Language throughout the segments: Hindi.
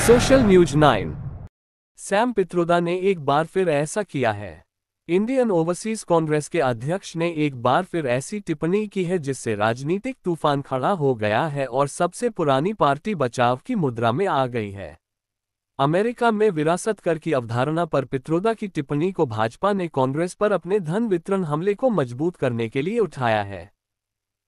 social news nine Sam Pitroda ने एक बार फिर ऐसा किया है इंडियन ओवरसीज कांग्रेस के अध्यक्ष ने एक बार फिर ऐसी टिप्पणी की है जिससे राजनीतिक तूफान खड़ा हो गया है और सबसे पुरानी पार्टी बचाव की मुद्रा में आ गई है अमेरिका में विरासत कर की अवधारणा पर पित्रोदा की टिप्पणी को भाजपा ने कांग्रेस पर अपने धन वितरण हमले को मजबूत करने के लिए उठाया है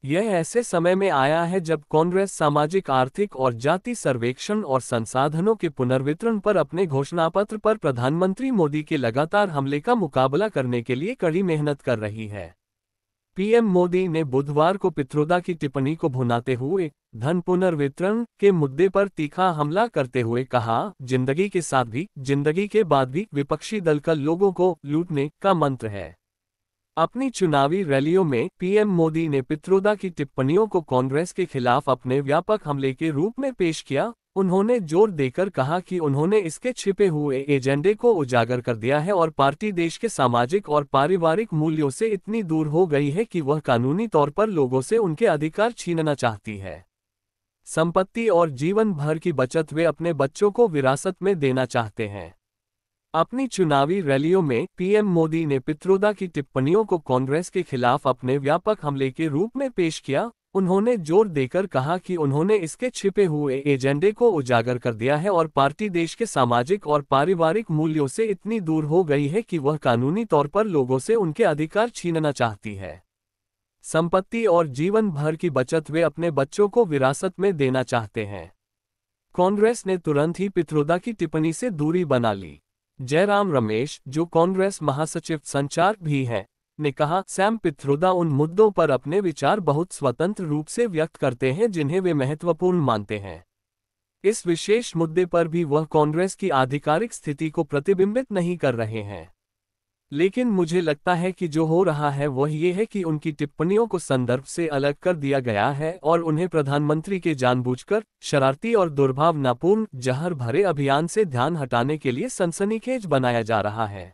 यह ऐसे समय में आया है जब कांग्रेस सामाजिक आर्थिक और जाति सर्वेक्षण और संसाधनों के पुनर्वितरण पर अपने घोषणापत्र पर प्रधानमंत्री मोदी के लगातार हमले का मुकाबला करने के लिए कड़ी मेहनत कर रही है पीएम मोदी ने बुधवार को पित्रोदा की टिप्पणी को भुनाते हुए धन पुनर्वितरण के मुद्दे पर तीखा हमला करते हुए कहा जिंदगी के साथ भी जिंदगी के बाद भी विपक्षी दल का लोगों को लूटने का मंत्र है अपनी चुनावी रैलियों में पीएम मोदी ने पित्रोदा की टिप्पणियों को कांग्रेस के खिलाफ अपने व्यापक हमले के रूप में पेश किया उन्होंने जोर देकर कहा कि उन्होंने इसके छिपे हुए एजेंडे को उजागर कर दिया है और पार्टी देश के सामाजिक और पारिवारिक मूल्यों से इतनी दूर हो गई है कि वह कानूनी तौर पर लोगों से उनके अधिकार छीनना चाहती है संपत्ति और जीवन भर की बचत वे अपने बच्चों को विरासत में देना चाहते हैं अपनी चुनावी रैलियों में पीएम मोदी ने पित्रोदा की टिप्पणियों को कांग्रेस के खिलाफ अपने व्यापक हमले के रूप में पेश किया उन्होंने जोर देकर कहा कि उन्होंने इसके छिपे हुए एजेंडे को उजागर कर दिया है और पार्टी देश के सामाजिक और पारिवारिक मूल्यों से इतनी दूर हो गई है कि वह कानूनी तौर पर लोगों से उनके अधिकार छीनना चाहती है संपत्ति और जीवन भर की बचत वे अपने बच्चों को विरासत में देना चाहते हैं कांग्रेस ने तुरंत ही पित्रोदा की टिप्पणी से दूरी बना ली जयराम रमेश जो कांग्रेस महासचिव संचार भी हैं ने कहा सैम पिथ्रोदा उन मुद्दों पर अपने विचार बहुत स्वतंत्र रूप से व्यक्त करते हैं जिन्हें वे महत्वपूर्ण मानते हैं इस विशेष मुद्दे पर भी वह कांग्रेस की आधिकारिक स्थिति को प्रतिबिंबित नहीं कर रहे हैं लेकिन मुझे लगता है कि जो हो रहा है वह ये है कि उनकी टिप्पणियों को संदर्भ से अलग कर दिया गया है और उन्हें प्रधानमंत्री के जानबूझकर शरारती और दुर्भावनापूर्ण जहर भरे अभियान से ध्यान हटाने के लिए सनसनीखेज बनाया जा रहा है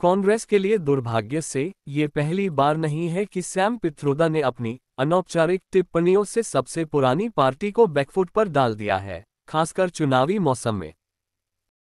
कांग्रेस के लिए दुर्भाग्य से ये पहली बार नहीं है कि सैम पित्रोदा ने अपनी अनौपचारिक टिप्पणियों से सबसे पुरानी पार्टी को बैकफुट पर डाल दिया है खासकर चुनावी मौसम में